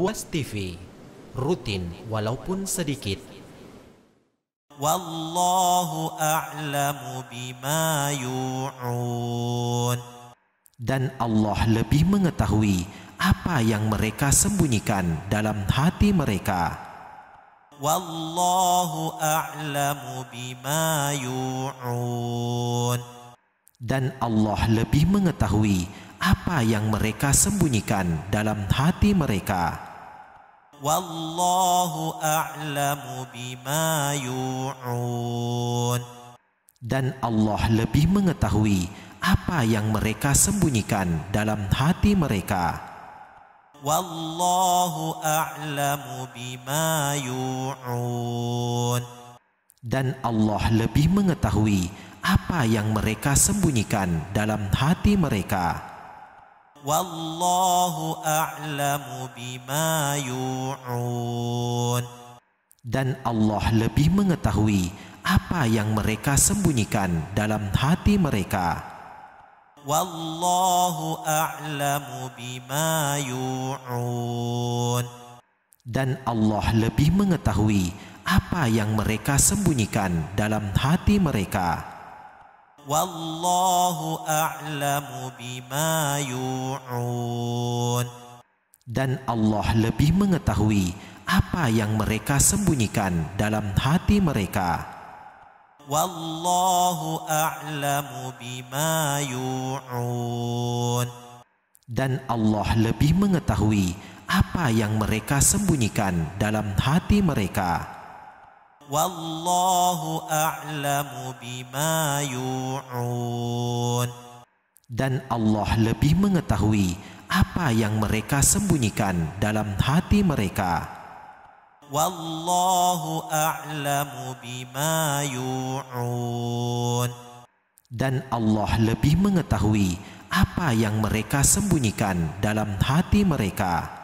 Ruas TV rutin walaupun sedikit. Wallahu a'lamu bima yu'un. Dan Allah lebih mengetahui apa yang mereka sembunyikan dalam hati mereka. Wallahu a'lamu bima yu'un. Dan Allah lebih mengetahui apa yang mereka sembunyikan dalam hati mereka. Wallahu a'lamu bima yu'un Dan Allah lebih mengetahui apa yang mereka sembunyikan dalam hati mereka Wallahu a'lamu bima yu'un Dan Allah lebih mengetahui apa yang mereka sembunyikan dalam hati mereka. Wallahu a'lamu bima yu'un Dan Allah lebih mengetahui apa yang mereka sembunyikan dalam hati mereka Wallahu a'lamu bima yu'un Dan Allah lebih mengetahui apa yang mereka sembunyikan dalam hati mereka. Wallahu a'lamu bima yu'un Dan Allah lebih mengetahui apa yang mereka sembunyikan dalam hati mereka Wallahu a'lamu bima yu'un Dan Allah lebih mengetahui apa yang mereka sembunyikan dalam hati mereka. Wallahu a'lamu bima yu'un Dan Allah lebih mengetahui apa yang mereka sembunyikan dalam hati mereka Wallahu a'lamu bima yu'un Dan Allah lebih mengetahui apa yang mereka sembunyikan dalam hati mereka.